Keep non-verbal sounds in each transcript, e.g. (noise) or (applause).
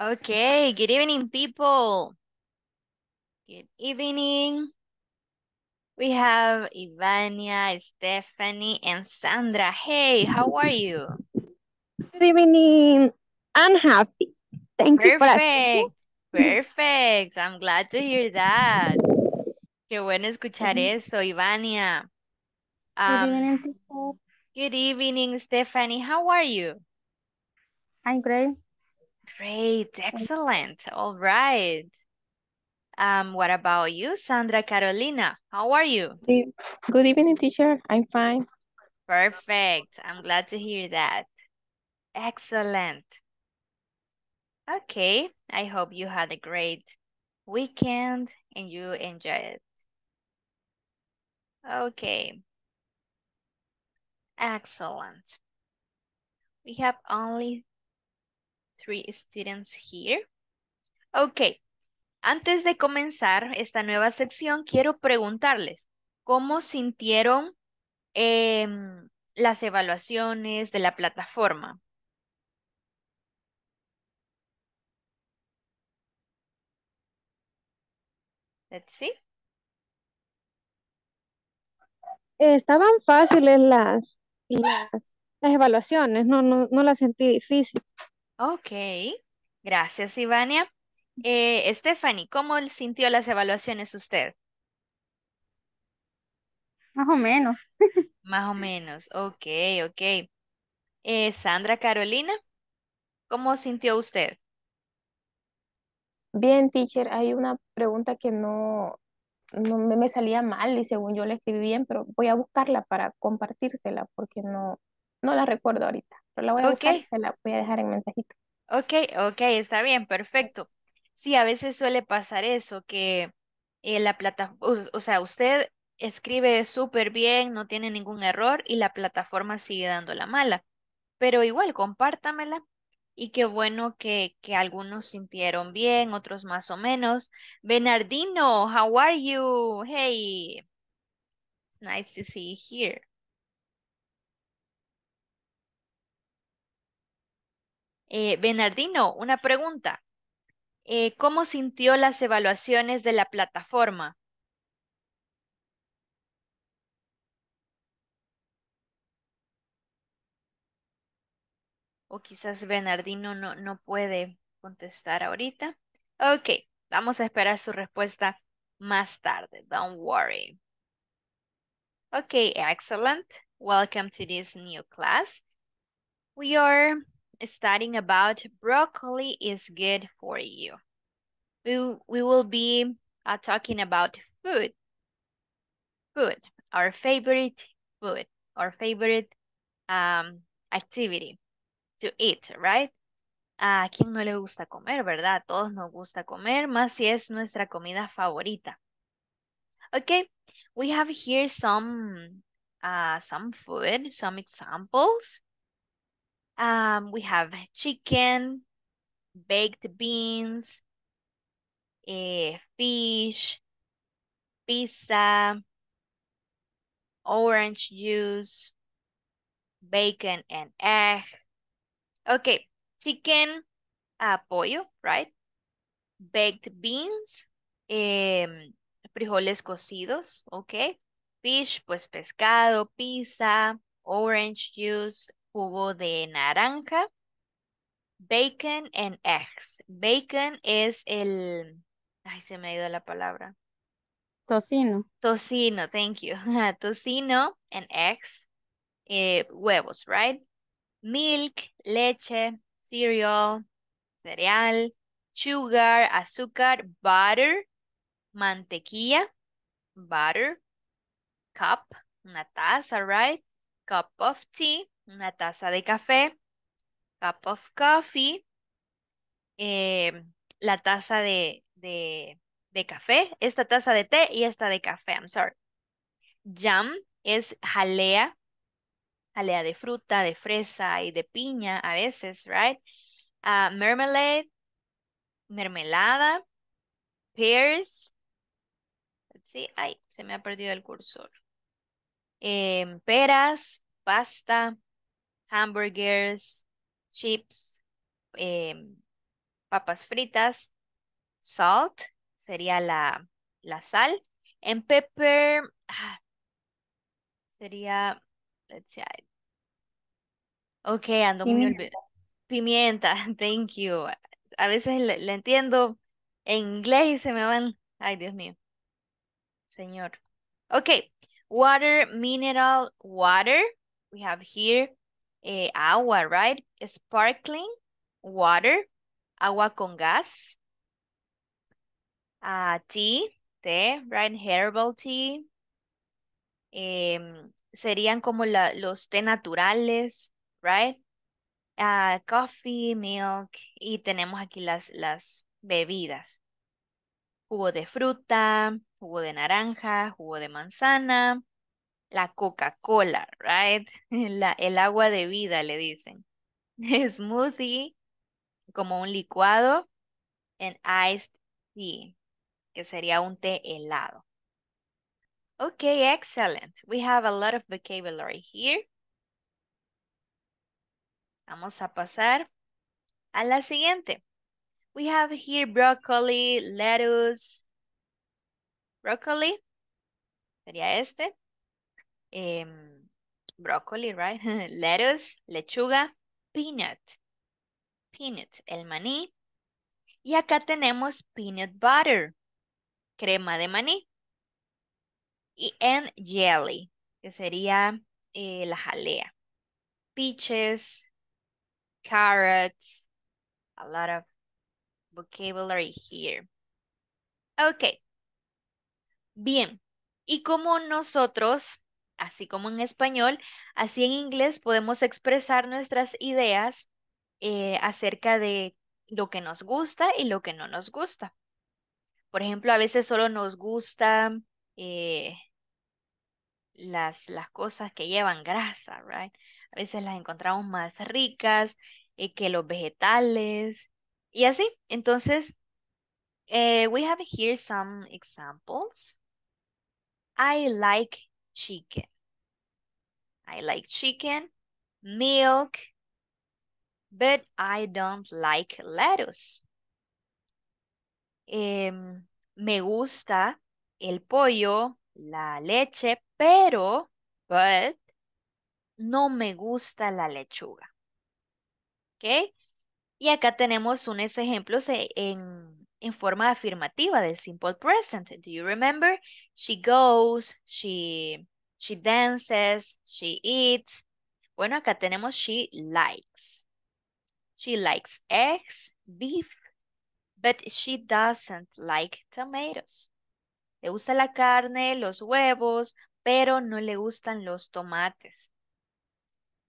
Okay, good evening, people. Good evening. We have Ivania, Stephanie, and Sandra. Hey, how are you? Good evening. I'm happy. Thank Perfect. you for asking. Perfect. I'm glad to hear that. Qué bueno escuchar eso, Ivania. Um, good evening, Stephanie. How are you? I'm great. Great, excellent. All right. Um, what about you, Sandra Carolina? How are you? Good evening, teacher. I'm fine. Perfect. I'm glad to hear that. Excellent. Okay, I hope you had a great weekend and you enjoy it. Okay. Excellent. We have only three students here. Ok, antes de comenzar esta nueva sección, quiero preguntarles, ¿cómo sintieron em, las evaluaciones de la plataforma? Let's see. Estaban fáciles las, las, evaluaciones, no, no, no las sentí difíciles. Ok, gracias, Ivania. Eh, Stephanie, ¿cómo sintió las evaluaciones usted? Más o menos. Más o menos, ok, ok. Eh, Sandra Carolina, ¿cómo sintió usted? Bien, teacher, hay una pregunta que no, no me, salía mal y según yo la escribí bien, pero voy a buscarla para compartírsela porque no, no la recuerdo ahorita voy a se la voy dejar en mensajito. Ok, ok, está bien, perfecto. Sí, a veces suele pasar eso, que eh, la plataforma, o, sea, usted escribe súper bien, no tiene ningún error y la plataforma sigue dando la mala. Pero igual, compártamela y qué bueno que, que algunos sintieron bien, otros más o menos. Bernardino, how are you? Hey, nice to see you here. Eh, Bernardino, una pregunta. Eh, ¿Cómo sintió las evaluaciones de la plataforma? O quizás Bernardino no, puede contestar ahorita. Ok, vamos a esperar su respuesta más tarde. Don't worry. Okay, excellent. Welcome to this new class. We are studying about broccoli is good for you. We, we will be uh, talking about food. Food, our favorite food, our favorite um, activity to eat, right? ¿A quién no le gusta comer, verdad? Todos nos gusta comer, más si es nuestra comida favorita. Okay, we have here some, uh, some food, some examples. Um, we have chicken, baked beans, eh, fish, pizza, orange juice, bacon and egg. Okay, chicken, apoyo, uh, pollo, right? Baked beans, em, frijoles cocidos, okay? Fish, pues pescado, pizza, orange juice, jugo de naranja, bacon and eggs. Bacon es el... Ay, se me ha ido la palabra. Tocino. Tocino, thank you. (laughs) Tocino and eggs. Eh, huevos, right? Milk, leche, cereal, cereal, sugar, azúcar, butter, mantequilla, butter, cup, una taza, right? Cup of tea, una taza de café, cup of coffee, eh, la taza de, café, esta taza de té y esta de café, I'm sorry. Jam es jalea, jalea de fruta, de fresa y de piña a veces, right? Ah, mermelade, mermelada, pears. Let's see, ay, se me ha perdido el cursor. Em, peras, pasta, hamburgers, chips, em, papas fritas, salt, sería la, la sal, en pepper, ah, sería, let's see, ok, ando muy Pimienta, (laughs) thank you. A veces le, entiendo en inglés y se me van, ay Dios mío, señor. Ok, water, mineral, water, we have here eh, agua, right? Sparkling water, agua con gas, uh, tea, right? Herbal tea. Em, serían como los té naturales, right? Ah, coffee, milk, y tenemos aquí las, las bebidas. Jugo de fruta, jugo de naranja, jugo de manzana, la Coca-Cola, right? (laughs) el agua de vida, le dicen. (laughs) Smoothie, como un licuado. And iced tea, que sería un té helado. Okay, excellent. We have a lot of vocabulary here. Vamos a pasar a la siguiente. We have here broccoli, lettuce. Broccoli sería este. Em, broccoli, right? (laughs) Lettuce, lechuga, peanut, peanut, el maní. Y acá tenemos peanut butter, crema de maní. Y and jelly, que sería eh, la jalea. Peaches, carrots, a lot of vocabulary here. Ok. Bien. Y como nosotros así como en español, así en inglés podemos expresar nuestras ideas eh, acerca de lo que nos gusta y lo que no nos gusta. Por ejemplo, a veces solo nos gusta eh, las, las cosas que llevan grasa, right? A veces las encontramos más ricas eh, que los vegetales y así. Entonces, we have here some examples. I like chicken. I like chicken, milk, but I don't like lettuce. Em, me gusta el pollo, la leche, pero, but, no me gusta la lechuga. ¿Ok? Y acá tenemos unos ejemplos e, en, en forma afirmativa de simple present. Do you remember? She goes, she, she dances, she eats. Bueno, acá tenemos she likes. She likes eggs, beef, but she doesn't like tomatoes. Le gusta la carne, los huevos, pero no le gustan los tomates.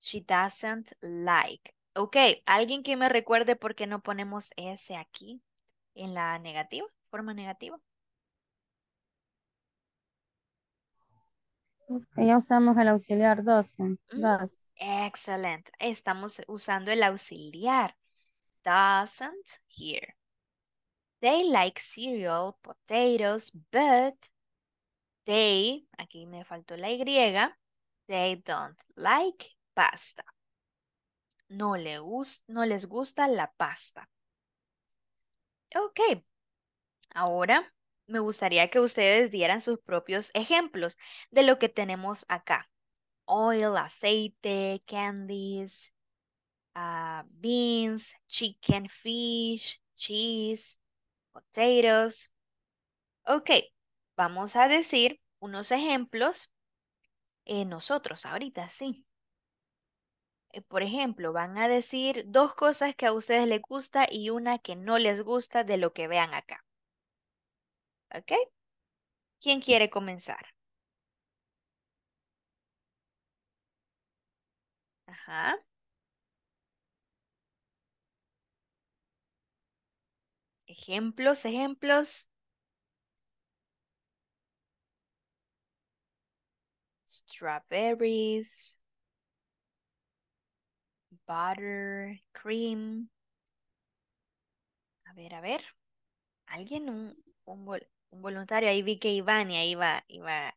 She doesn't like. Ok, alguien que me recuerde por qué no ponemos S aquí en la negativa, forma negativa. ya usamos el auxiliar 12. Mm, excelente. Estamos usando el auxiliar. Doesn't here. They like cereal, potatoes, but they, aquí me faltó la Y, they don't like pasta. No, le no les gusta la pasta. Ok, ahora me gustaría que ustedes dieran sus propios ejemplos de lo que tenemos acá. Oil, aceite, candies, ah, beans, chicken, fish, cheese, potatoes. Ok, vamos a decir unos ejemplos eh, nosotros ahorita, sí. Eh, por ejemplo, van a decir dos cosas que a ustedes les gusta y una que no les gusta de lo que vean acá. ¿Ok? ¿Quién quiere comenzar? Ajá. Ejemplos, ejemplos. Strawberries butter, cream. A ver, a ver. ¿Alguien? Un, un, voluntario. Ahí vi que Ivania iba, iba a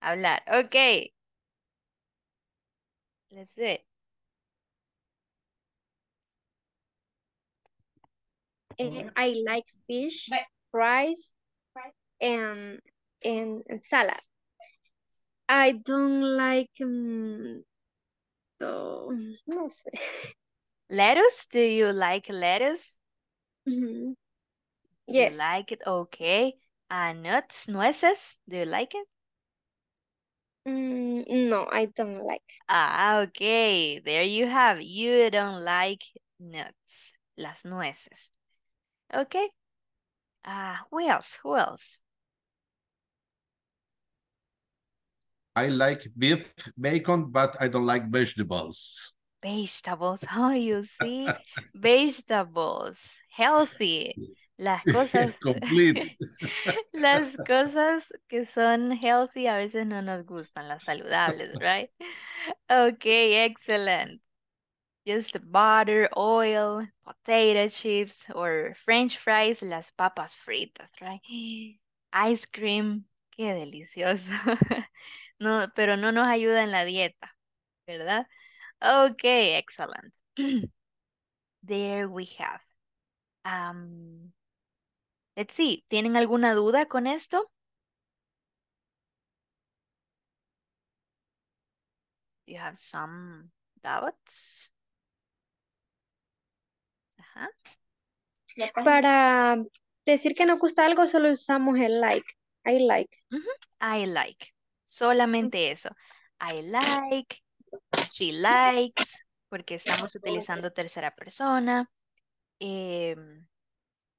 hablar. Ok. Let's do it. Eh, I like fish, rice, and, and, salad. I don't like mm, So, no mm-hmm. sé. (laughs) Lettuce? Do you like lettuce? Mm -hmm. Yes. You like it? Okay. Uh, nuts, nueces? Do you like it? Mm, no, I don't like. Ah, okay. There you have. You don't like nuts, las nueces. Okay. Ah, uh, who else? Who else? I like beef, bacon, but I don't like vegetables. Vegetables, how (laughs) oh, you see? vegetables, healthy. Las (laughs) cosas. (laughs) Complete. las cosas que son healthy a veces no nos gustan, las saludables, right? Okay, excellent. Just butter, oil, potato chips, or french fries, las papas fritas, right? (gasps) Ice cream, qué delicioso. no, pero no nos ayuda en la dieta, ¿verdad? Okay, excelente. (clears throat) There we have. Um, let's see, ¿tienen alguna duda con esto? Do you have some doubts? Para decir que nos gusta algo solo usamos el like. I like. I like. Solamente eso. I like, she likes, porque estamos utilizando tercera persona. Em,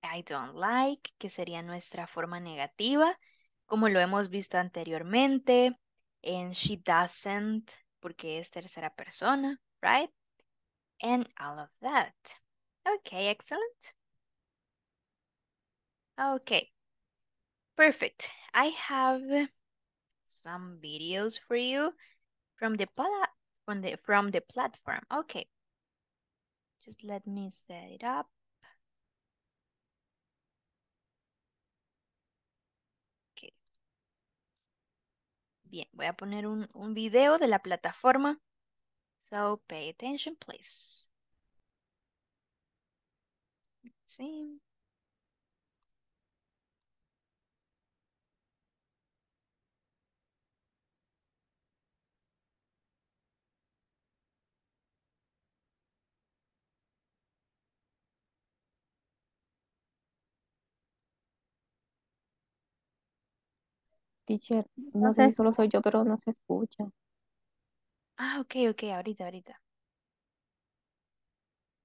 I don't like, que sería nuestra forma negativa, como lo hemos visto anteriormente. and she doesn't, porque es tercera persona, right? And all of that. Okay, excellent. Okay, perfect. I have some videos for you from the from the from the platform. Okay. Just let me set it up. Okay. Bien, voy a poner un, un video de la plataforma. So pay attention, please. see no sé si solo soy yo, pero no se escucha. ah, ok, ok, ahorita, ahorita.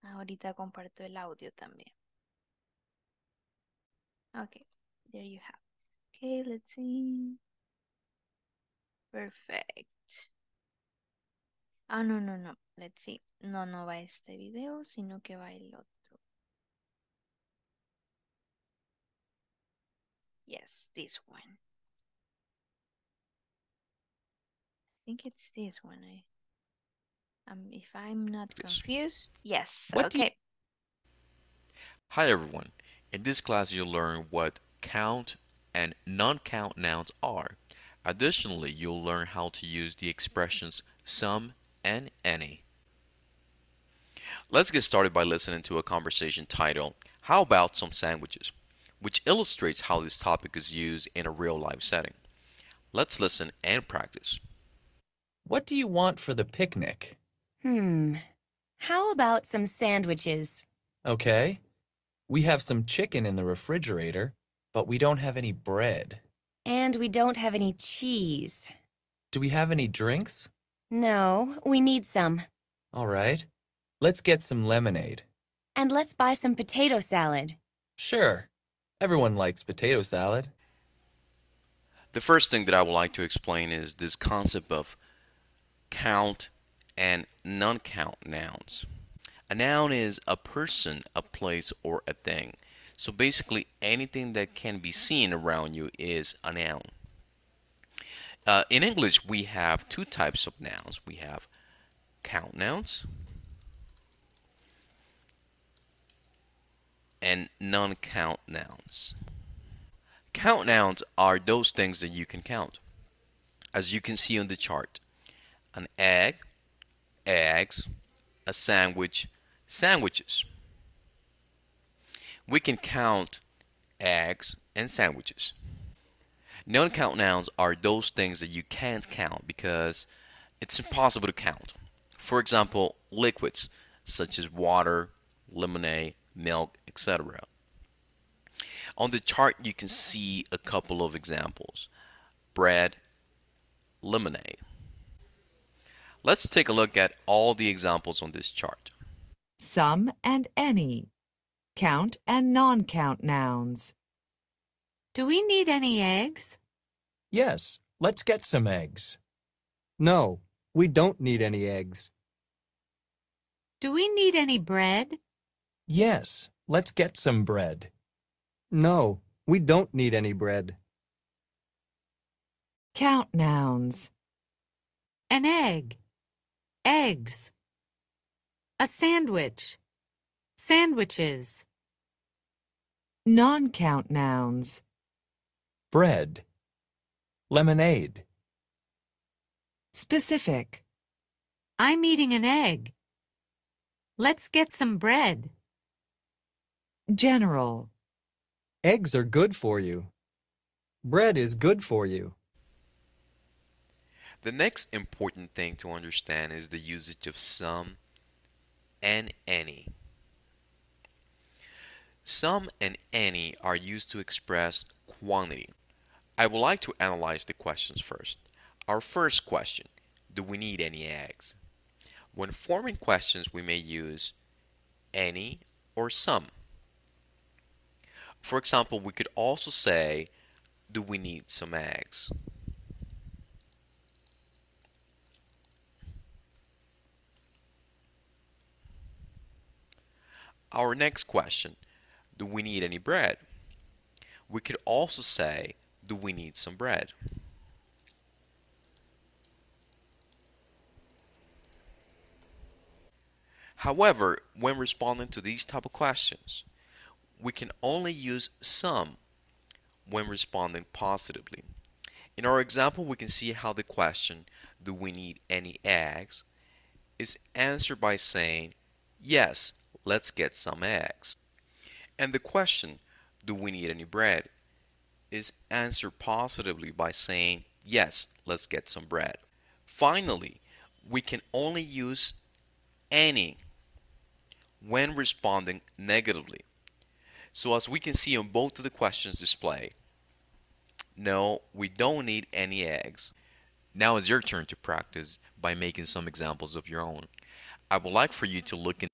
Ahorita comparto el audio también. Ok, there you have. Okay, let's see. Perfect. Ah, no, no, no. Let's see. No, no va este video, sino que va el otro. Yes, this one. think it's this one. I, um, if I'm not confused, yes. What okay. Hi everyone. In this class, you'll learn what count and non-count nouns are. Additionally, you'll learn how to use the expressions some and any. Let's get started by listening to a conversation titled, How About Some Sandwiches? which illustrates how this topic is used in a real-life setting. Let's listen and practice. What do you want for the picnic? Hmm. How about some sandwiches? Okay. We have some chicken in the refrigerator, but we don't have any bread. And we don't have any cheese. Do we have any drinks? No, we need some. All right. Let's get some lemonade. And let's buy some potato salad. Sure. Everyone likes potato salad. The first thing that I would like to explain is this concept of count, and non-count nouns. A noun is a person, a place, or a thing. So basically anything that can be seen around you is a noun. Uh, in English, we have two types of nouns. We have count nouns and non-count nouns. Count nouns are those things that you can count, as you can see on the chart an egg, eggs, a sandwich, sandwiches. We can count eggs and sandwiches. Non-count nouns are those things that you can't count because it's impossible to count. For example, liquids such as water, lemonade, milk, etc. On the chart you can see a couple of examples. Bread, lemonade. Let's take a look at all the examples on this chart. Some and any. Count and non-count nouns. Do we need any eggs? Yes, let's get some eggs. No, we don't need any eggs. Do we need any bread? Yes, let's get some bread. No, we don't need any bread. Count nouns. An egg eggs. A sandwich, sandwiches. Non-count nouns. Bread, lemonade. Specific. I'm eating an egg. Let's get some bread. General. Eggs are good for you. Bread is good for you. The next important thing to understand is the usage of some and any. Some and any are used to express quantity. I would like to analyze the questions first. Our first question, do we need any eggs? When forming questions, we may use any or some. For example, we could also say, do we need some eggs? Our next question, do we need any bread? We could also say, do we need some bread? However, when responding to these type of questions, we can only use some when responding positively. In our example, we can see how the question, do we need any eggs, is answered by saying, yes, let's get some eggs. And the question, do we need any bread, is answered positively by saying, yes, let's get some bread. Finally, we can only use any when responding negatively. So as we can see on both of the questions displayed, no, we don't need any eggs. Now it's your turn to practice by making some examples of your own. I would like for you to look in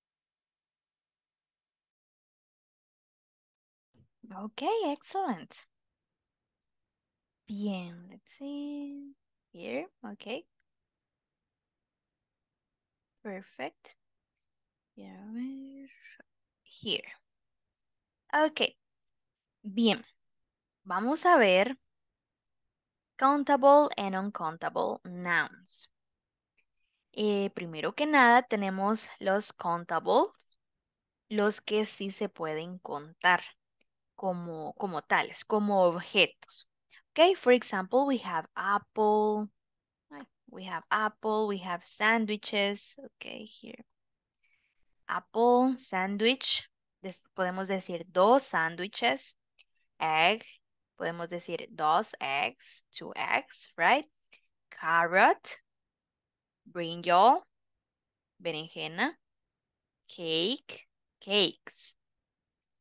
Okay, excellent. Bien, let's see. Here, okay. Perfect. Here. okay. Bien. Vamos a ver countable and uncountable nouns. Eh, primero que nada tenemos los countables, los que sí se pueden contar como, tales, como objetos. Okay, for example, we have apple. We have apple, we have sandwiches. Okay, here. Apple, sandwich. podemos decir dos sandwiches, Egg. Podemos decir dos eggs, two eggs, right? Carrot, bring brinjal, berenjena, cake, cakes,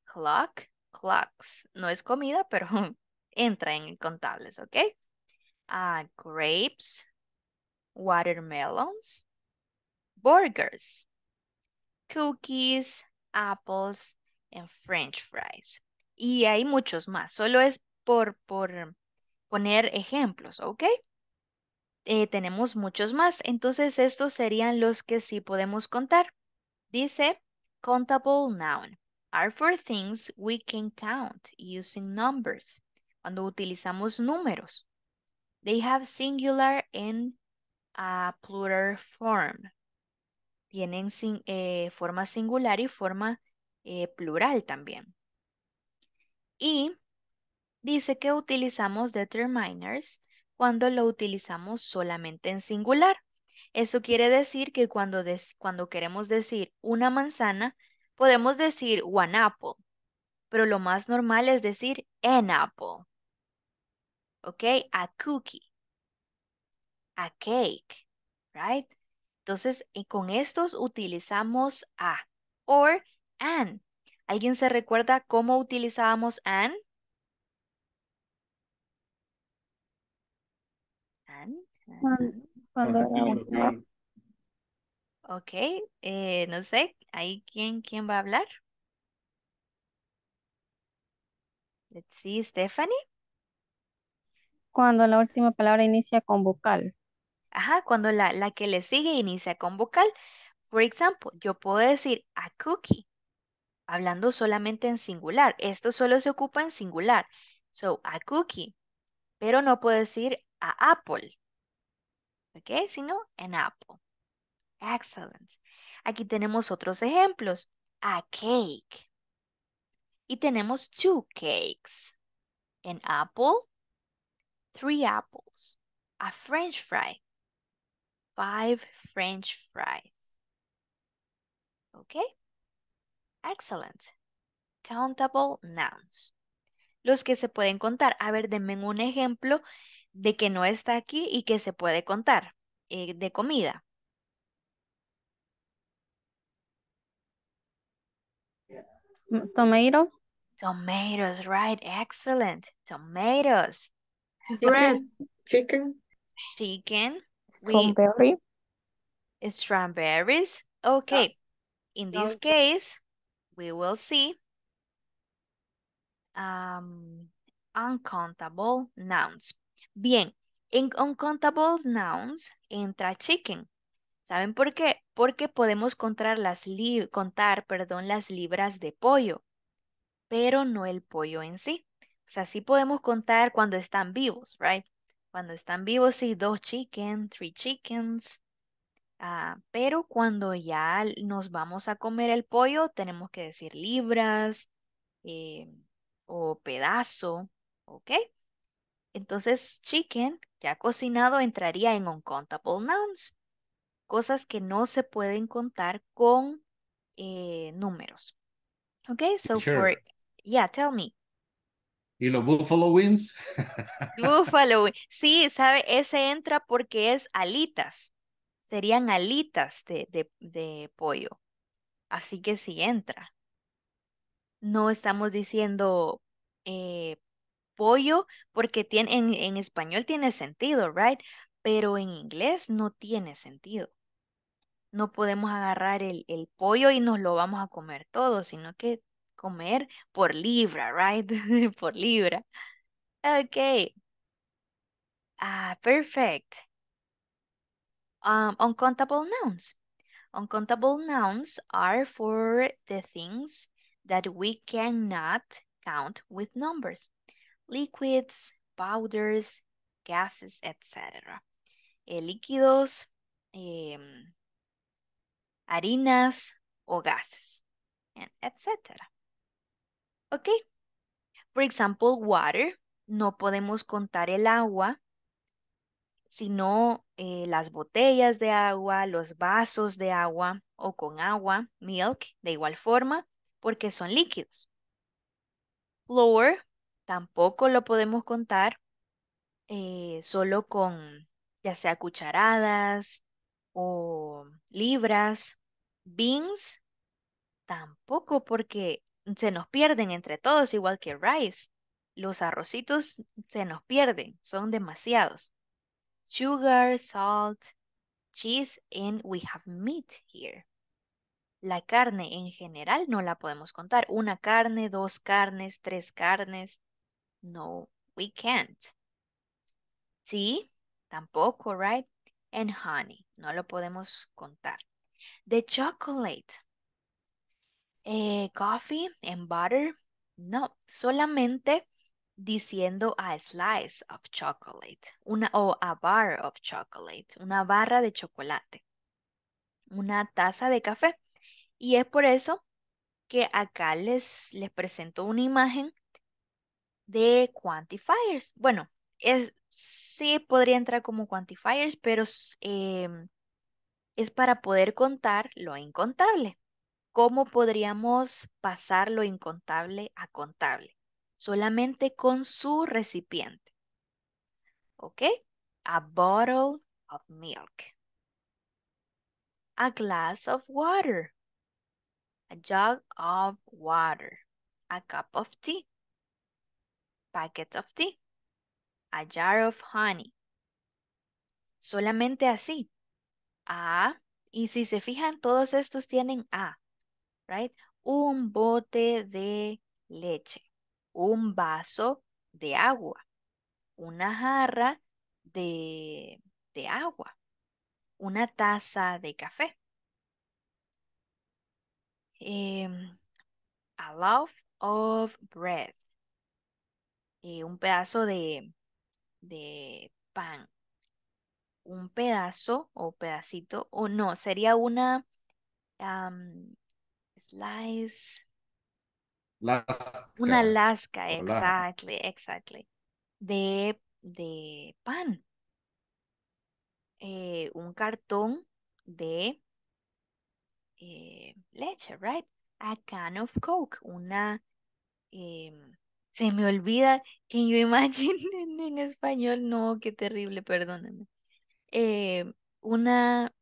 clock, clocks. No es comida, pero (laughs) entra en contables, ¿ok? Ah, grapes, watermelons, burgers, cookies, apples, and french fries. Y hay muchos más. Solo es por, por poner ejemplos, ¿ok? Eh, tenemos muchos más. Entonces, estos serían los que sí podemos contar. Dice contable noun are for things we can count using numbers. Cuando utilizamos números. They have singular and a plural form. Tienen eh, forma singular y forma eh, plural también. Y dice que utilizamos determiners cuando lo utilizamos solamente en singular. Eso quiere decir que cuando, cuando queremos decir una manzana, Podemos decir one apple, pero lo más normal es decir an apple. ¿Ok? A cookie. A cake. Right? Entonces, eh, con estos utilizamos a or an. ¿Alguien se recuerda cómo utilizábamos an? An. Ok, eh, no sé, ahí quién, va a hablar? Let's see, Stephanie. Cuando la última palabra inicia con vocal. Ajá, cuando la, la que le sigue inicia con vocal. Por ejemplo, yo puedo decir a cookie, hablando solamente en singular. Esto solo se ocupa en singular. So, a cookie. Pero no puedo decir a apple. ¿Ok? Sino an apple. Excellent. Aquí tenemos otros ejemplos. A cake. Y tenemos two cakes. An apple. Three apples. A french fry. Five french fries. Okay. Excellent. Countable nouns. Los que se pueden contar. A ver, denme un ejemplo de que no está aquí y que se puede contar eh, de comida. Tomato. Tomatoes, right. Excellent. Tomatoes. Bread. Chicken. Chicken. Strawberry. We, strawberries. Okay. Yeah. In oh. this case, we will see um, uncountable nouns. Bien. In uncountable nouns entra chicken. ¿Saben por qué? Porque podemos contar las, contar, perdón, las libras de pollo, pero no el pollo en sí. O sea, sí podemos contar cuando están vivos, ¿right? Cuando están vivos, sí, dos chicken, three chickens. Ah, pero cuando ya nos vamos a comer el pollo, tenemos que decir libras eh, o pedazo, ¿ok? Entonces, chicken ya cocinado entraría en uncountable nouns cosas que no se pueden contar con eh, números. Ok, so for, yeah, tell me. ¿Y los buffalo wings? (laughs) buffalo wings. Sí, sabe, ese entra porque es alitas. Serían alitas de, de, pollo. Así que sí entra. No estamos diciendo eh, pollo porque tiene, en, en español tiene sentido, right? Pero en inglés no tiene sentido no podemos agarrar el, pollo y nos lo vamos a comer todo, sino que comer por libra, right? (laughs) por libra. Ok. Ah, perfect. Um, uncountable nouns. Uncountable nouns are for the things that we cannot count with numbers. Liquids, powders, gases, etc. Eh, líquidos, em, harinas o gases, etcétera. etc. ¿Ok? Por ejemplo, water. No podemos contar el agua, sino eh, las botellas de agua, los vasos de agua o con agua, milk, de igual forma, porque son líquidos. Flour tampoco lo podemos contar eh, solo con ya sea cucharadas, o libras, beans, tampoco porque se nos pierden entre todos, igual que rice. Los arrocitos se nos pierden, son demasiados. Sugar, salt, cheese, and we have meat here. La carne en general no la podemos contar. Una carne, dos carnes, tres carnes. No, we can't. Sí, tampoco, right? and honey. No lo podemos contar. The chocolate, eh, coffee and butter. No, solamente diciendo a slice of chocolate, una o a bar of chocolate, una barra de chocolate, una taza de café. Y es por eso que acá les, les presento una imagen de quantifiers. Bueno, es, sí podría entrar como quantifiers, pero em, es para poder contar lo incontable. ¿Cómo podríamos pasar lo incontable a contable? Solamente con su recipiente. ¿Ok? A bottle of milk. A glass of water. A jug of water. A cup of tea. Packet of tea a jar of honey. Solamente así. A. Y si se fijan, todos estos tienen A, right? Un bote de leche, un vaso de agua, una jarra de, agua, una taza de café. Em, a loaf of bread. Eh, un pedazo de, de pan. Un pedazo o pedacito, o no, sería una slice. Una lasca, exactly, exactly. De, de pan. Eh, un cartón de eh, leche, right? A can of Coke, una em, se me olvida que yo imagine (laughs) en, español, no, qué terrible, perdóname. Eh, una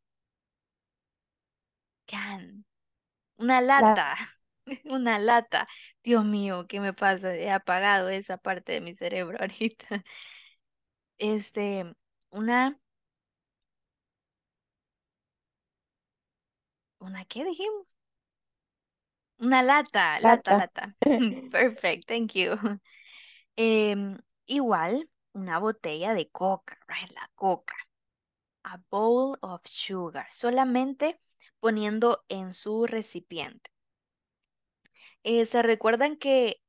can, una lata, (laughs) una lata. Dios mío, ¿qué me pasa? He apagado esa parte de mi cerebro (laughs) ahorita. Este, una ¿Una qué dijimos? Una lata, lata, lata. (laughs) (laughs) Perfect, thank you. (laughs) Em, igual, una botella de coca, La coca. A bowl of sugar, solamente poniendo en su recipiente. Eh, ¿Se recuerdan que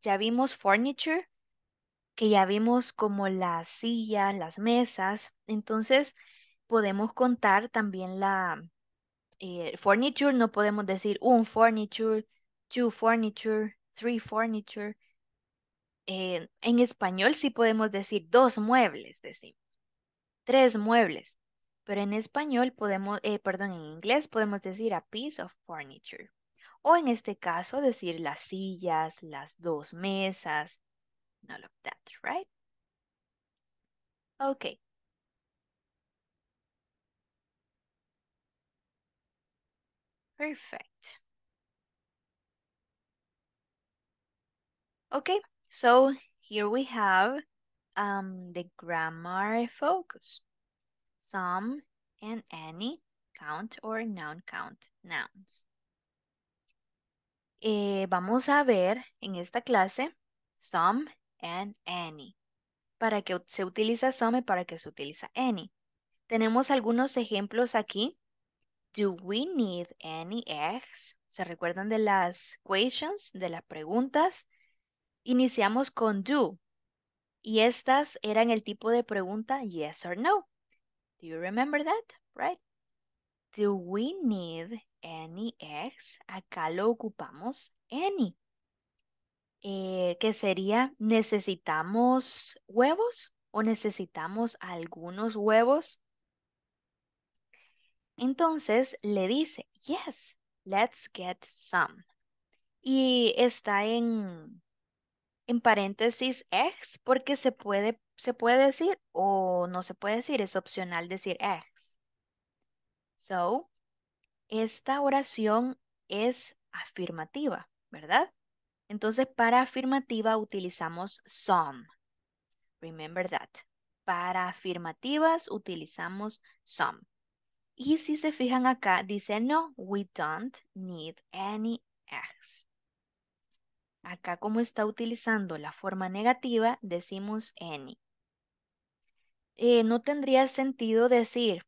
ya vimos furniture? Que ya vimos como las sillas, las mesas. Entonces, podemos contar también la, eh, furniture, no podemos decir un furniture, two furniture, three furniture. Eh, en español sí podemos decir dos muebles, decimos, tres muebles, pero en español podemos, eh, perdón, en inglés podemos decir a piece of furniture. O en este caso decir las sillas, las dos mesas, all of that, right? Ok. Perfect. Okay, so here we have um, the grammar focus. Some and any count or noun count nouns. Eh, vamos a ver en esta clase some and any. ¿Para qué se utiliza some y para qué se utiliza any? Tenemos algunos ejemplos aquí Do we need any eggs? ¿Se recuerdan de las questions, de las preguntas? Iniciamos con do. Y estas eran el tipo de pregunta yes or no. Do you remember that? Right? Do we need any eggs? Acá lo ocupamos any. Eh, ¿Qué sería, ¿necesitamos huevos o necesitamos algunos huevos? Entonces le dice, yes, let's get some. Y está en, en paréntesis ex porque se puede, se puede decir o no se puede decir, es opcional decir ex. So, esta oración es afirmativa, ¿verdad? Entonces, para afirmativa utilizamos some. Remember that. Para afirmativas utilizamos some. Y si se fijan acá, dice no, we don't need any eggs. Acá como está utilizando la forma negativa, decimos any. Eh, no tendría sentido decir,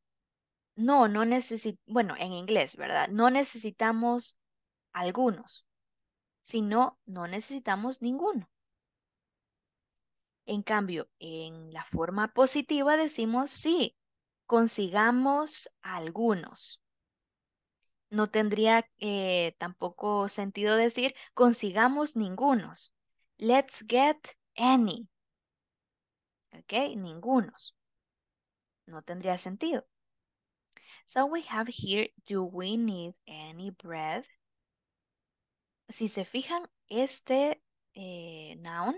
no, no necesitamos, bueno, en inglés, ¿verdad? No necesitamos algunos, sino no necesitamos ninguno. En cambio, en la forma positiva decimos sí, consigamos algunos. No tendría eh, tampoco sentido decir consigamos ningunos. Let's get any. ¿Ok? Ningunos. No tendría sentido. So we have here, do we need any bread? Si se fijan, este eh, noun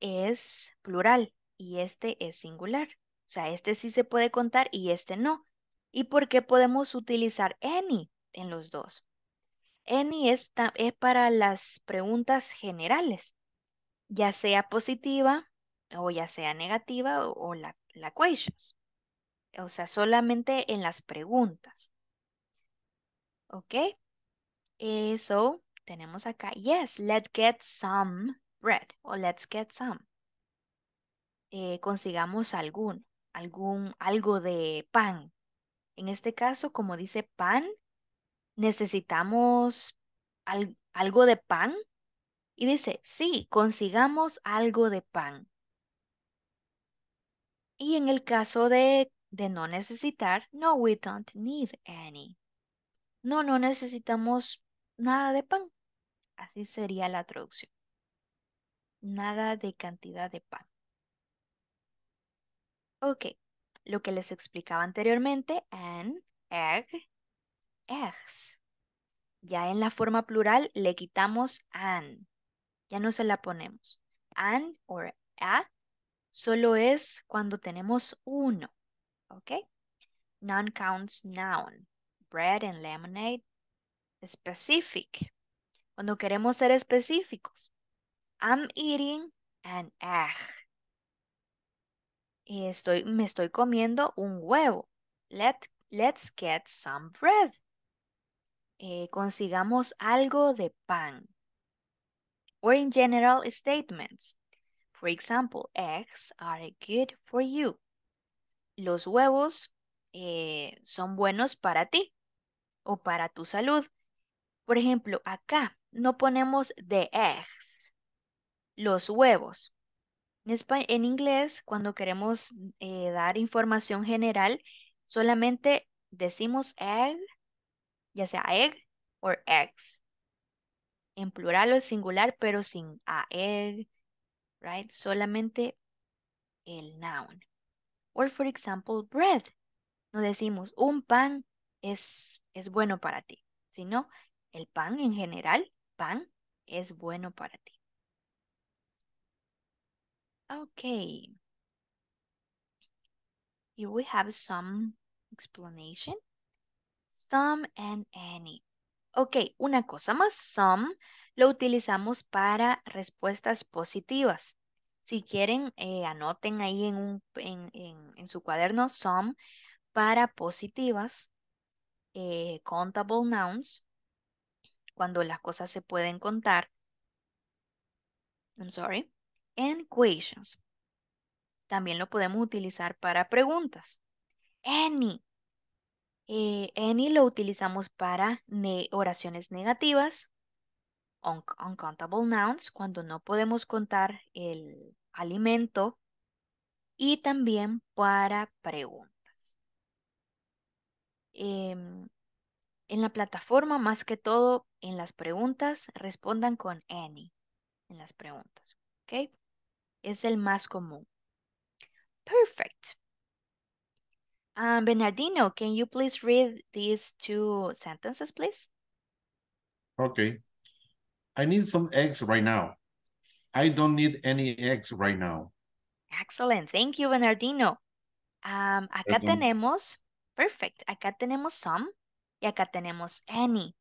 es plural y este es singular. O sea, este sí se puede contar y este no. ¿Y por qué podemos utilizar any en los dos? Any es, para las preguntas generales, ya sea positiva o ya sea negativa o, la, la O sea, solamente en las preguntas. ¿Ok? eso so, tenemos acá, yes, let's get some bread o let's get some. Eh, consigamos alguno algún, algo de pan. En este caso, como dice pan, necesitamos algo de pan. Y dice, sí, consigamos algo de pan. Y en el caso de, de no necesitar, no, we don't need any. No, no necesitamos nada de pan. Así sería la traducción. Nada de cantidad de pan. Ok, lo que les explicaba anteriormente, an, egg, eggs. Ya en la forma plural le quitamos an. Ya no se la ponemos. An or a solo es cuando tenemos uno. ¿Ok? Non counts noun. Bread and lemonade. Specific. Cuando queremos ser específicos. I'm eating an egg estoy, me estoy comiendo un huevo. let's get some bread. Eh, consigamos algo de pan. Or in general statements. For example, eggs are good for you. Los huevos eh, son buenos para ti o para tu salud. Por ejemplo, acá no ponemos the eggs, los huevos. En inglés, cuando queremos eh, dar información general, solamente decimos egg, ya sea egg o eggs. En plural o singular, pero sin a egg, right? Solamente el noun. Or for example, bread. No decimos un pan es, es bueno para ti, sino el pan en general, pan, es bueno para ti. Okay. Here we have some explanation. Some and any. Ok, una cosa más. Some lo utilizamos para respuestas positivas. Si quieren, eh, anoten ahí en, en, su cuaderno some para positivas, eh, countable nouns, cuando las cosas se pueden contar. I'm sorry and questions. También lo podemos utilizar para preguntas. Any. Eh, any lo utilizamos para oraciones negativas, un uncountable nouns, cuando no podemos contar el alimento, y también para preguntas. Em, en la plataforma, más que todo, en las preguntas, respondan con any, en las preguntas. ¿okay? Es el más común. Perfect. Um, Bernardino, can you please read these two sentences, please? Okay. I need some eggs right now. I don't need any eggs right now. Excellent. Thank you, Bernardino. Um, acá tenemos, perfect, acá tenemos some y acá tenemos any.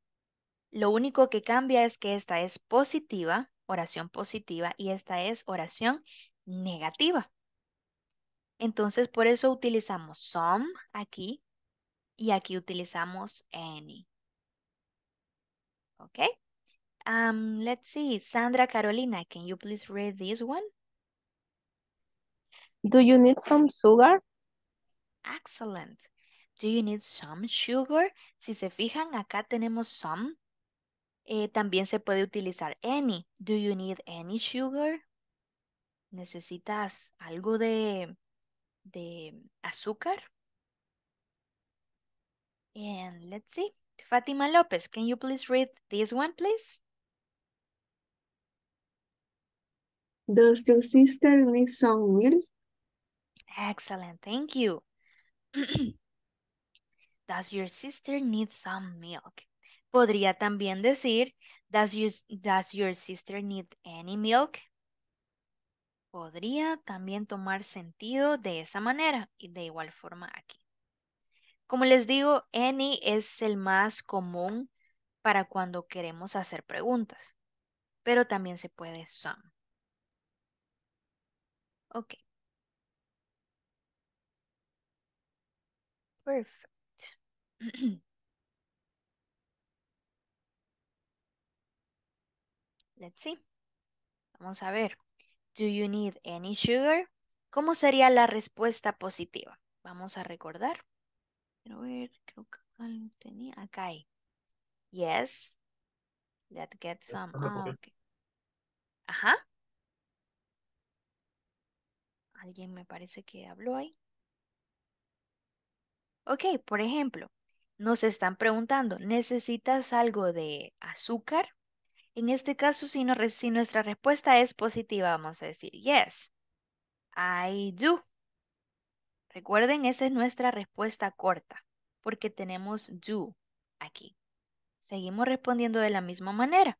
Lo único que cambia es que esta es positiva oración positiva y esta es oración negativa. Entonces, por eso utilizamos some aquí y aquí utilizamos any. ¿Ok? Um, let's see. Sandra Carolina, can you please read this one? Do you need some sugar? Excellent. Do you need some sugar? Si se fijan, acá tenemos some eh, también se puede utilizar any. Do you need any sugar? ¿Necesitas algo de, de azúcar? And let's see. Fatima López, can you please read this one, please? Does your sister need some milk? Excellent, thank you. (clears throat) Does your sister need some milk? Podría también decir, does, your sister need any milk? Podría también tomar sentido de esa manera y de igual forma aquí. Como les digo, any es el más común para cuando queremos hacer preguntas, pero también se puede some. Ok. Perfect. (clears throat) Let's see. Vamos a ver. Do you need any sugar? ¿Cómo sería la respuesta positiva? Vamos a recordar. Quiero ver, creo que acá tenía. Acá hay. Yes. Let's get some. Ah, Ajá. Alguien me parece que habló ahí. Ok, por ejemplo, nos están preguntando, ¿necesitas algo de azúcar? En este caso, si, nuestra respuesta es positiva, vamos a decir, yes, I do. Recuerden, esa es nuestra respuesta corta, porque tenemos do aquí. Seguimos respondiendo de la misma manera.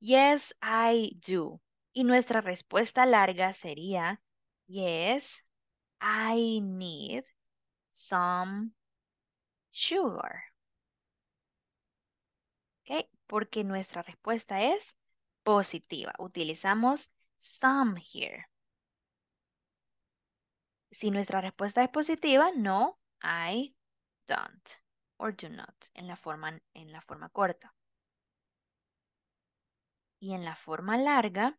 Yes, I do. Y nuestra respuesta larga sería, yes, I need some sugar. Okay porque nuestra respuesta es positiva. Utilizamos some here. Si nuestra respuesta es positiva, no, I don't or do not en la forma, en la forma corta. Y en la forma larga,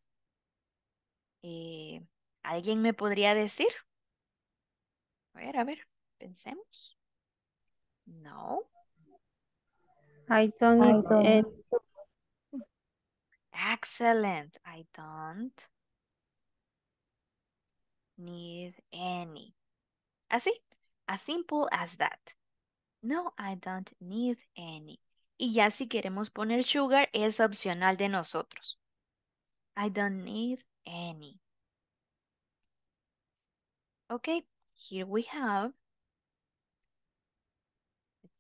eh, ¿alguien me podría decir? A ver, a ver, pensemos. No. I don't need any. Excellent. I don't need any. Así, as simple as that. No, I don't need any. Y ya si queremos poner sugar, es opcional de nosotros. I don't need any. Okay, here we have,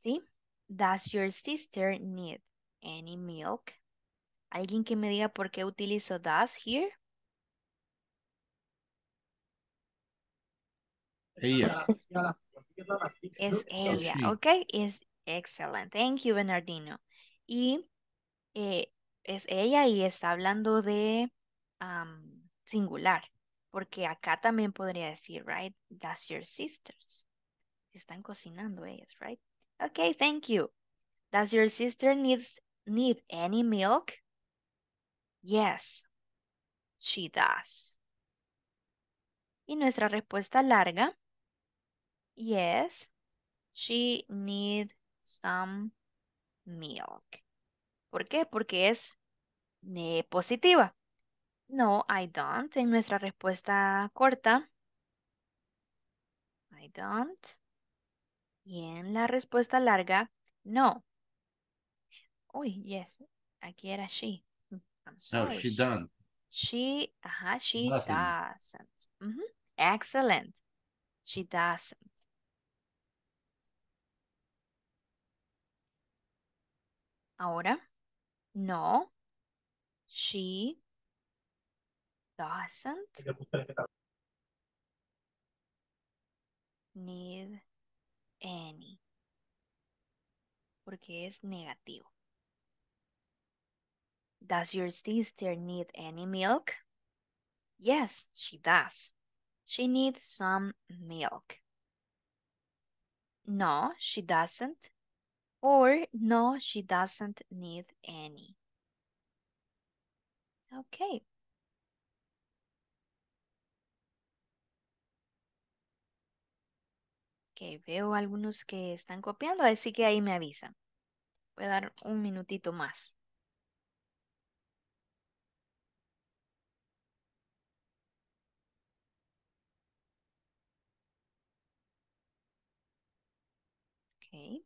let's Does your sister need any milk? ¿Alguien que me diga por qué utilizo does here? Ella. Es oh, ella, ok. Es excelente. Thank you, Bernardino. Y eh, es ella y está hablando de singular, porque acá también podría decir, right? does your sisters. Están cocinando ellas, right? Okay, thank you. Does your sister needs need any milk? Yes, she does. Y nuestra respuesta larga. Yes, she needs some milk. ¿Por qué? Porque es positiva. No, I don't. En nuestra respuesta corta. I don't. Bien, la respuesta larga, no. Uy, yes, aquí era she. Mm, I'm No, she doesn't. She, ajá, she doesn't. Excellent. She doesn't. Ahora, no, she doesn't need any, porque es negativo. Does your sister need any milk? Yes, she does. She needs some milk. No, she doesn't. Or no, she doesn't need any. Okay, que veo algunos que están copiando, así que ahí me avisan. Voy a dar un minutito más. Okay.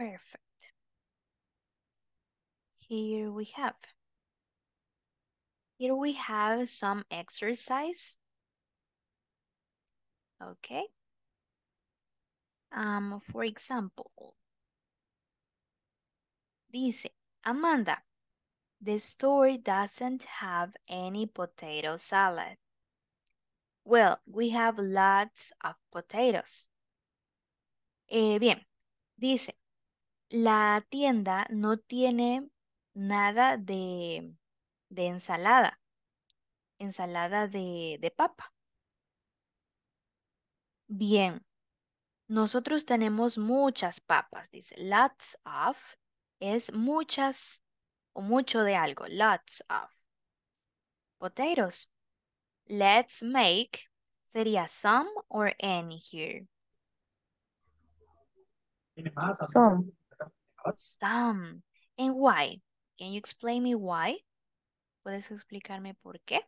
Perfect. Here we have. Here we have some exercise. Okay. Um, for example, dice, Amanda, the store doesn't have any potato salad. Well, we have lots of potatoes. Eh, bien, dice, La tienda no tiene nada de, ensalada, ensalada de, de papa. Bien, nosotros tenemos muchas papas, dice lots of, es muchas o mucho de algo, lots of. Potatoes. Let's make sería some or any here. Some. Some. And why? Can you explain me why? ¿Puedes explicarme por qué?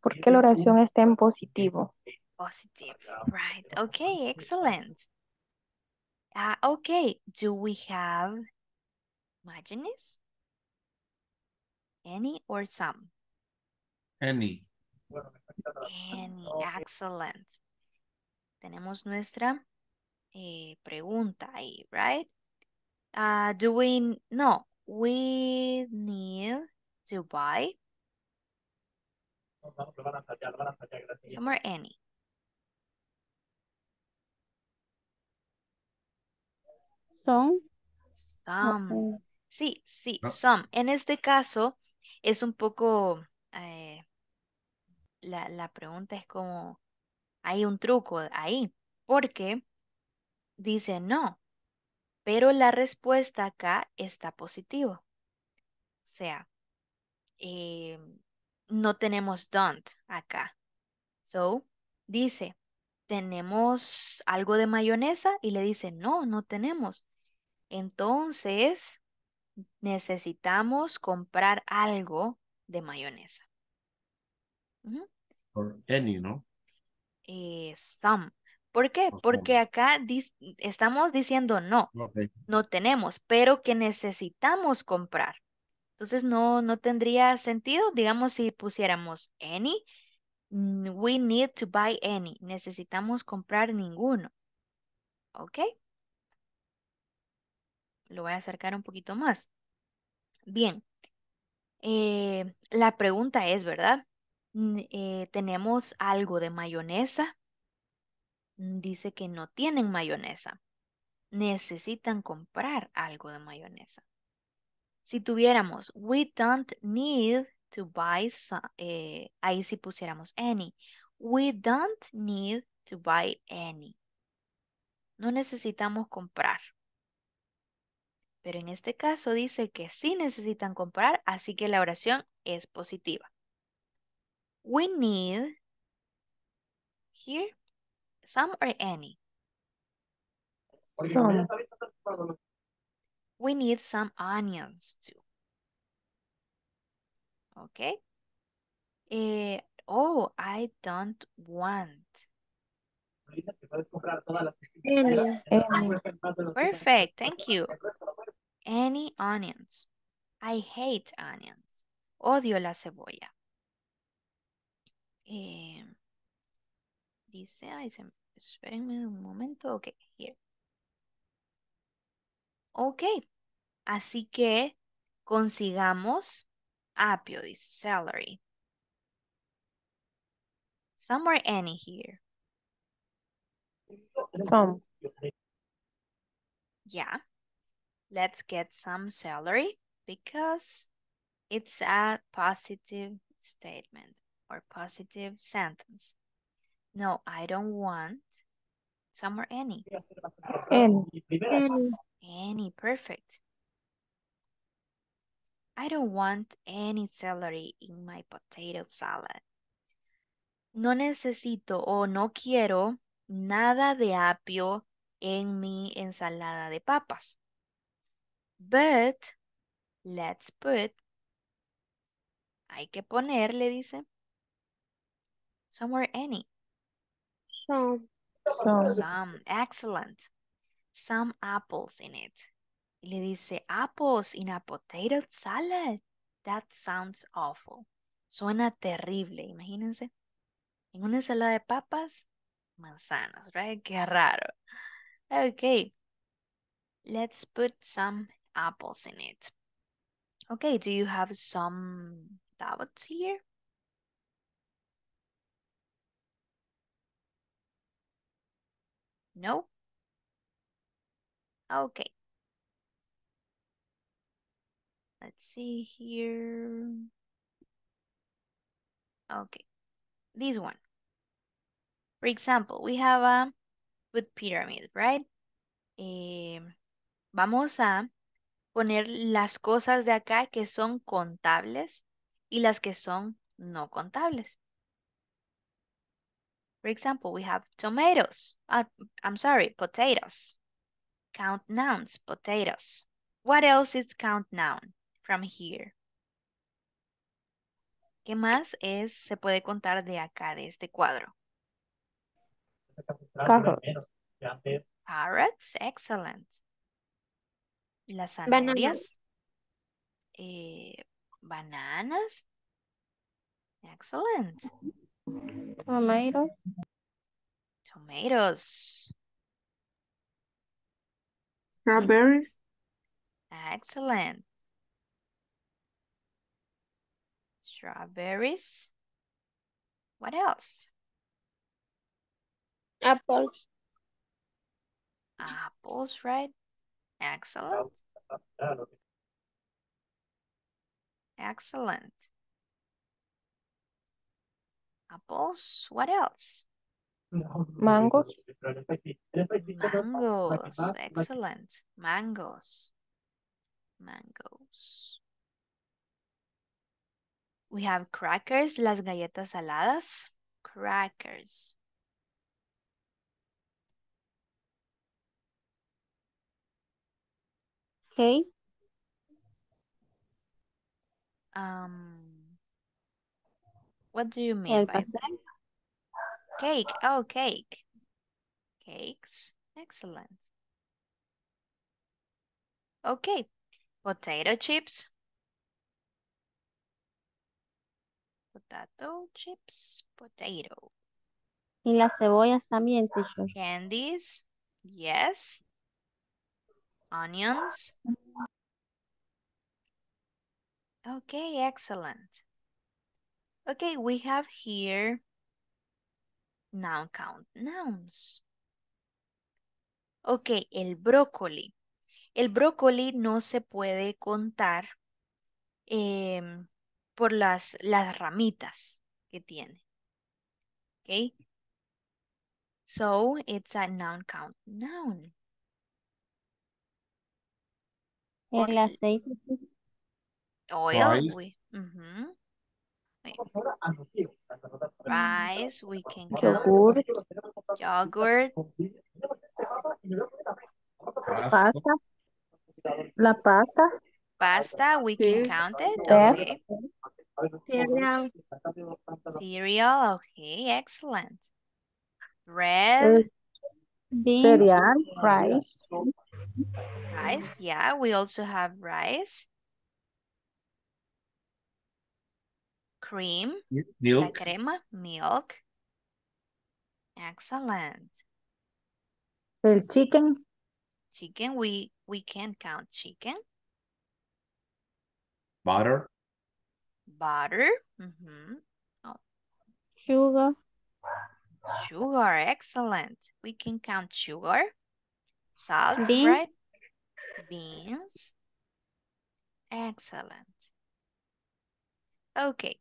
Porque la oración está en positivo. Positive, right. Okay, excellent. Uh, okay, do we have Any or some? Any. Any, excellent. Tenemos nuestra eh, pregunta ahí, right? Uh, do we, no, we need to buy somewhere any. Some. Some. Sí, sí, ah. some. En este caso es un poco, eh, la, la pregunta es como, hay un truco ahí, porque dice no, pero la respuesta acá está positiva. O sea, eh, no tenemos don't acá. So, dice, ¿tenemos algo de mayonesa? Y le dice, no, no tenemos. Entonces, necesitamos comprar algo de mayonesa. Or any, ¿no? Eh, some. ¿Por qué? Porque acá estamos diciendo no, no tenemos, pero que necesitamos comprar. Entonces no, no tendría sentido, digamos, si pusiéramos any, we need to buy any, necesitamos comprar ninguno. ¿Ok? Lo voy a acercar un poquito más. Bien, eh, la pregunta es, ¿verdad? Eh, ¿Tenemos algo de mayonesa? dice que no tienen mayonesa. Necesitan comprar algo de mayonesa. Si tuviéramos, we don't need to buy, eh, ahí sí pusiéramos any. We don't need to buy any. No necesitamos comprar. Pero en este caso dice que sí necesitan comprar, así que la oración es positiva. We need, here, Some or any? Some. We need some onions too. Okay. Eh, oh, I don't want. Perfect, thank you. Any onions. I hate onions. Odio la cebolla. Eh, dice, ay, se, wait un momento. Ok, here. Ok. Así que consigamos apio, celery. salary. Somewhere any here. Some. Yeah. Let's get some salary because it's a positive statement or positive sentence. No, I don't want Somewhere any. Any, any perfect. I don't want any celery in my potato salad. No necesito o no quiero nada de apio en mi ensalada de papas. But, let's put, hay que poner, le dice, somewhere any. Some. Some. Some. Excellent. Some apples in it. Y le dice, apples in a potato salad. That sounds awful. Suena terrible, imagínense. En una ensalada de papas, manzanas, right? Qué raro. Okay. Let's put some apples in it. Okay, do you have some doubts here? No? Okay. Let's see here. Okay. This one. For example, we have a with pyramid, right? Em, vamos a poner las cosas de acá que son contables y las que son no contables. For example, we have tomatoes. Uh, I'm sorry, potatoes. Count nouns, potatoes. What else is count noun from here? ¿Qué más es, se puede contar de acá, de este cuadro? Carrots. Carrots, excellent. Las zanahorias. Bananas. Eh, bananas. Excellent. Tomatoes. Tomatoes. Strawberries. Excellent. Strawberries. What else? Apples. Apples, right? Excellent. Excellent. Apples. What else? Mangoes. Mangoes. Excellent. Mangoes. Mangoes. We have crackers, las galletas saladas. Crackers. Okay. Um, What do you mean by that? Cake. Oh, cake. Cakes. Excellent. Okay. Potato chips. Potato chips. Potato. Y las cebollas también, teacher. Candies. Yes. Onions. Mm. Okay, excellent. Okay, we have here noun count, nouns. Okay, el brócoli. El brócoli no se puede contar em, por las, las ramitas que tiene. Okay, So, it's a noun count noun. El aceite. Oil. Wait. Rice, we can yogurt, yogurt, pasta, la pasta, pasta. We can count it. Okay. Cereal. Cereal. Okay, excellent. Bread. Cereal. Rice. Rice. Yeah, we also have rice. cream, milk, la crema, milk. Excellent. The chicken. Chicken, we, we can count chicken. Butter. Butter. Mm -hmm. oh. Sugar. Sugar, excellent. We can count sugar. Salt, Bean. right? Beans. Excellent. Okay,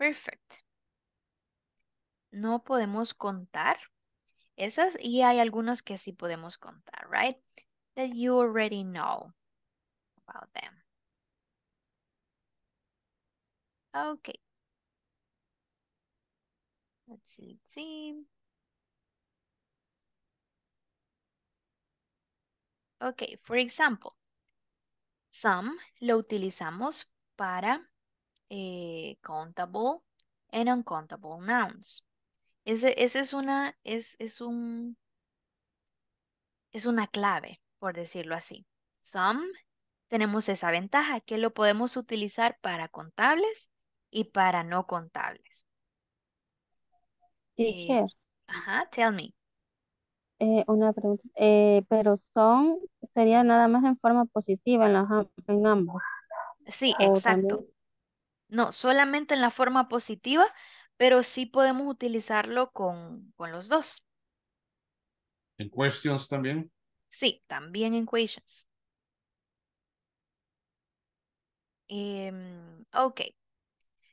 Perfect. No podemos contar esas y hay algunos que sí podemos contar, right? That you already know about them. Okay. Let's see, let's see. Ok, for example, some lo utilizamos para eh, countable and uncountable nouns. Ese, ese es una, es, es un, es una clave, por decirlo así. Some, tenemos esa ventaja que lo podemos utilizar para contables y para no contables. Sí, eh, ajá, tell me. Eh, una pregunta, eh, pero son, sería nada más en forma positiva en, ambos. Sí, ah, exacto. No, solamente en la forma positiva, pero sí podemos utilizarlo con, los dos. ¿En questions también? Sí, también en questions. Em, ok.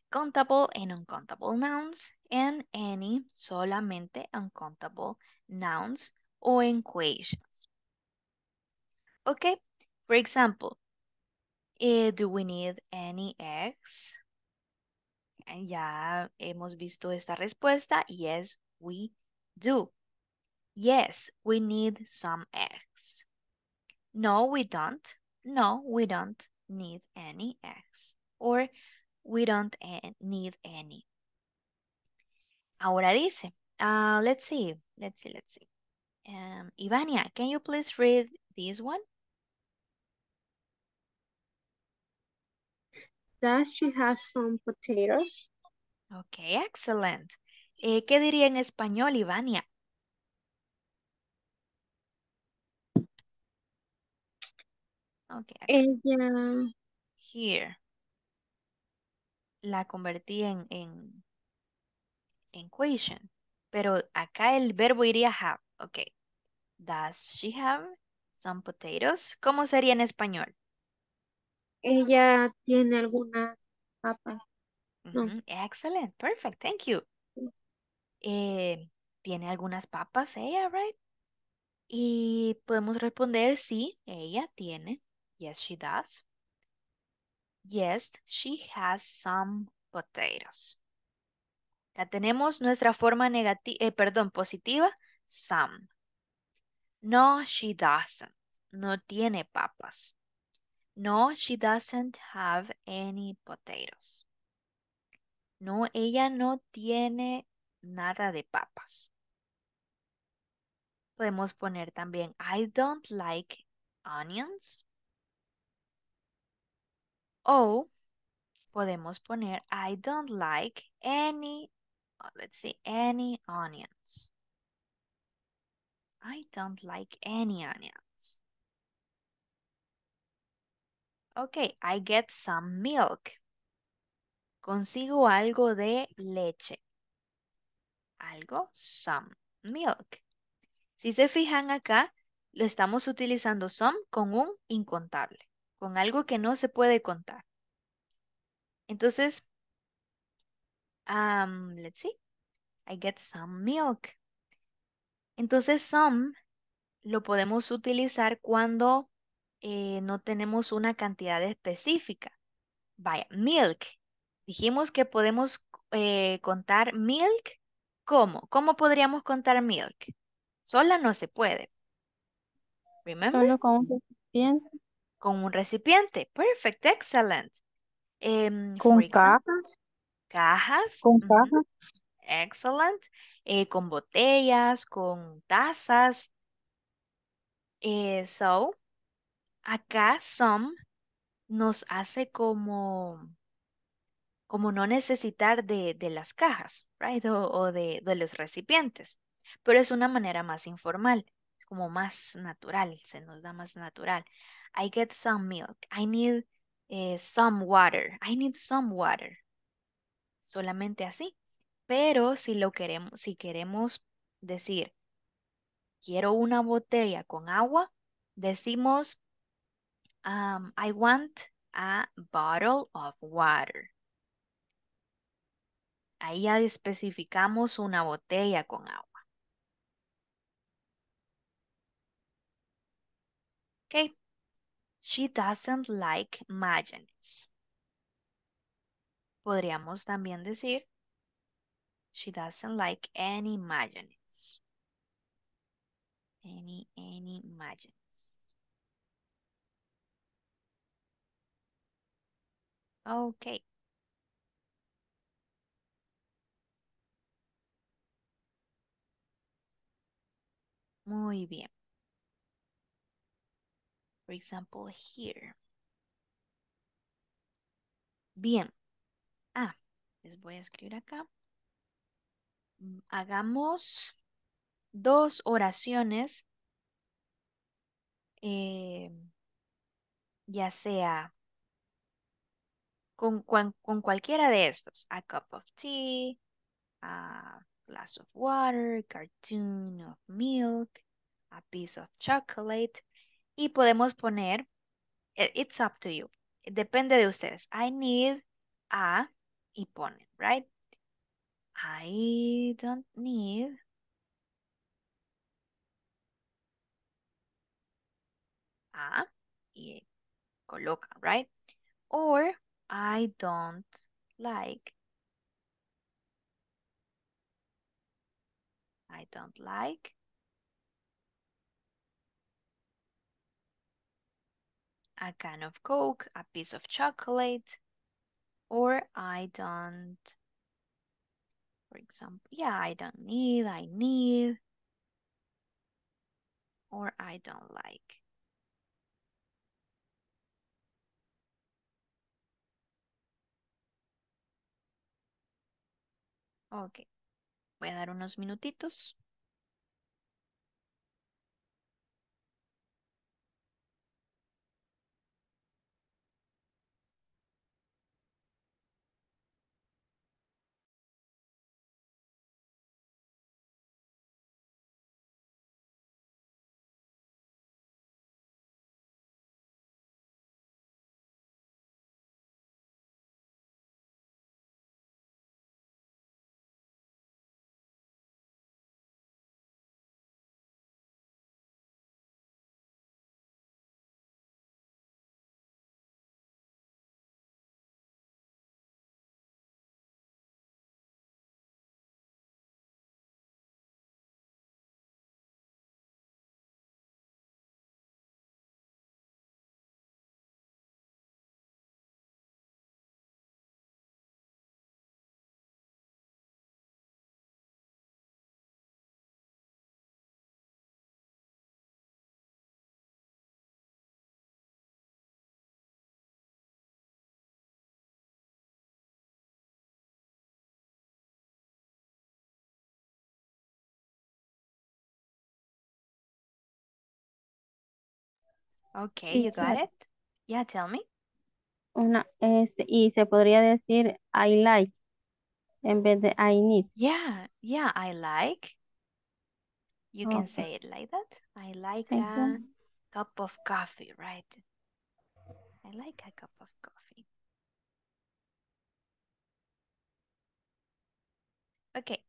Countable and uncountable nouns. And any, solamente uncountable nouns o equations. Ok. For example, eh, do we need any eggs? Eh, ya hemos visto esta respuesta. Yes, we do. Yes, we need some eggs. No, we don't. No, we don't need any eggs. Or we don't eh, need any. Ahora dice, uh, let's see, let's see, let's see. Um, Ivania, can you please read this one? Does she have some potatoes. Okay, excellent. Eh, ¿Qué diría en español, Ivania? Okay. Here. La convertí en, en, en Pero acá el verbo iría have. Ok. Does she have some potatoes? ¿Cómo sería en español? Ella tiene algunas papas. Excelente, perfecto, perfect, thank you. Eh, tiene algunas papas ella, right? Y podemos responder sí, ella tiene. Yes, she does. Yes, she has some potatoes. Ya tenemos nuestra forma negativa, eh, perdón, positiva, some. No, she doesn't. No tiene papas. No, she doesn't have any potatoes. No, ella no tiene nada de papas. Podemos poner también, I don't like onions. O podemos poner, I don't like any, oh, let's see, any onions. I don't like any onions. Ok, I get some milk. Consigo algo de leche. Algo, some milk. Si se fijan acá, lo estamos utilizando some con un incontable, con algo que no se puede contar. Entonces, um, let's see. I get some milk. Entonces, some lo podemos utilizar cuando eh, no tenemos una cantidad específica. Vaya, milk. Dijimos que podemos eh, contar milk. ¿Cómo? ¿Cómo podríamos contar milk? Sola no se puede. Remember? Solo con un recipiente. Con un recipiente. Perfect, excellent. Em, con cajas. Cajas. Con cajas. Excellent. Eh, con botellas, con tazas. so, Acá some nos hace como, como no necesitar de, de las cajas, right? O, de, los recipientes. Pero es una manera más informal, como más natural, se nos da más natural. I get some milk. I need eh, some water. I need some water. Solamente así. Pero si lo queremos, si queremos decir quiero una botella con agua, decimos Um, I want a bottle of water. Ahí ya especificamos una botella con agua. Okay. She doesn't like mayonnaise. Podríamos también decir, she doesn't like any mayonnaise. Any, any mayonnaise. Okay, Muy bien. Por example, here. Bien. Ah, les voy a escribir acá. Mm, hagamos dos oraciones, eh, ya sea con, cualquiera de estos. A cup of tea, a glass of water, cartoon of milk, a piece of chocolate. Y podemos poner, eh, it's up to you. Depende de ustedes. I need a, y ponen, right? I don't need a, y coloca. right? Or I don't like. I don't like. A can of Coke, a piece of chocolate, or I don't. For example, yeah, I don't need, I need, or I don't like. Ok, voy a dar unos minutitos. Okay, you got it. Yeah, tell me. una, este, y se podría decir I like en vez de I need. Yeah, yeah, I like. You can say it like that. I like Thank a you. cup of coffee, right? I like a cup of coffee. Okay,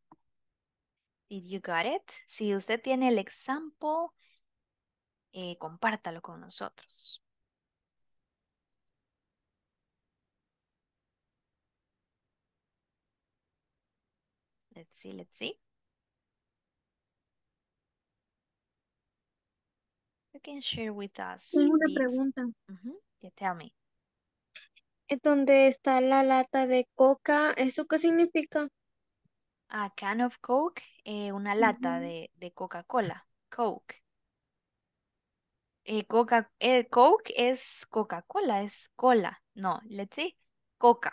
did you got it? Si usted tiene el example, Eh, compártalo con nosotros. Let's see, let's see. You can share with us. una pregunta. Uh tell me. ¿Dónde está la lata de coca? ¿Eso qué significa? A can of coke, eh, una lata de, de Coca-Cola, coke. Eh, coca, eh, Coke es Coca-Cola, es cola. No, let's see, Coca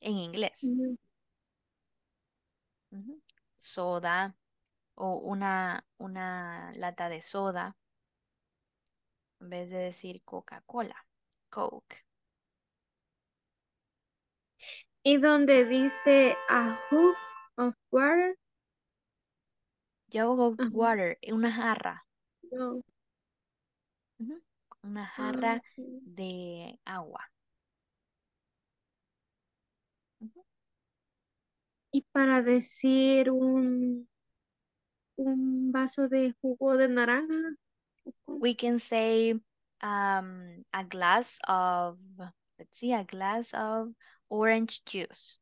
en inglés. Mm. Soda o una, una lata de soda en vez de decir Coca-Cola, Coke. Y donde dice a ah. hoop of water. Jug of water, una jarra una jarra ah, de agua. Y para decir un, un vaso de jugo de naranja. We can say um, a glass of, let's see, a glass of orange juice.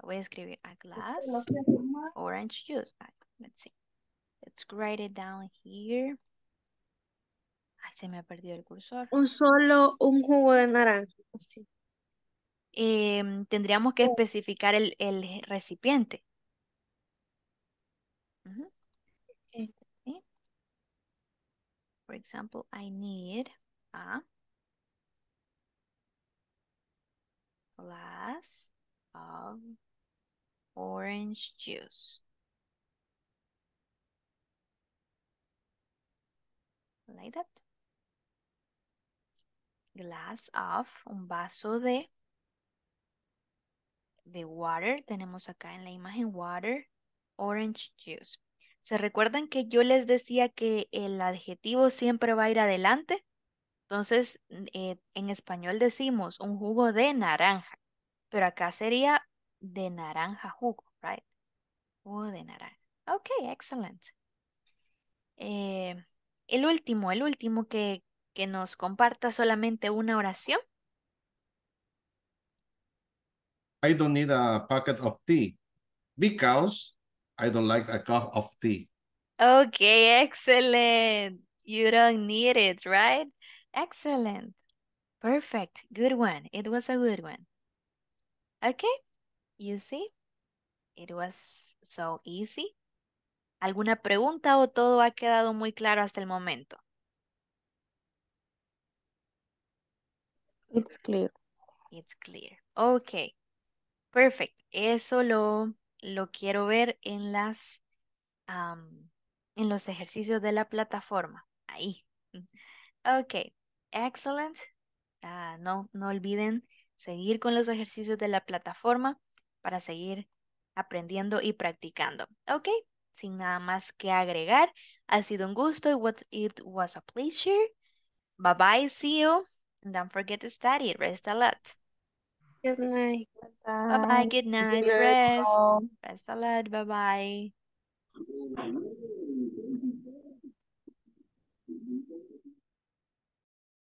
Voy a escribir a glass, orange juice. Let's see. Let's write it down here se me ha perdido el cursor. Un solo, un jugo de naranja. Sí. Em, tendríamos que oh. especificar el, recipiente. Por ejemplo, For example, I need a glass of orange juice. Like that glass of, un vaso de, de water. Tenemos acá en la imagen water, orange juice. ¿Se recuerdan que yo les decía que el adjetivo siempre va a ir adelante? Entonces, eh, en español decimos un jugo de naranja, pero acá sería de naranja jugo, right? Jugo de naranja. Ok, excelente eh, el último, el último que, que nos comparta solamente una oración. I don't need a packet of tea because I don't like a cup of tea. Okay, excellent. You don't need it, right? Excellent. Perfect. Good one. It was a good one. Okay, you see, it was so easy. ¿Alguna pregunta o todo ha quedado muy claro hasta el momento? It's clear. It's clear. Ok. Perfect. Eso lo, quiero ver en las en los ejercicios de la plataforma. Ahí. Ok. Excellent. Ah, no, no olviden seguir con los ejercicios de la plataforma para seguir aprendiendo y practicando. Ok, sin nada más que agregar, ha sido un gusto. It was a pleasure. Bye bye, see you. Don't forget to study. Rest a lot. Good night. Bye-bye. Good night. Good night. Rest. Rest a lot. Bye-bye.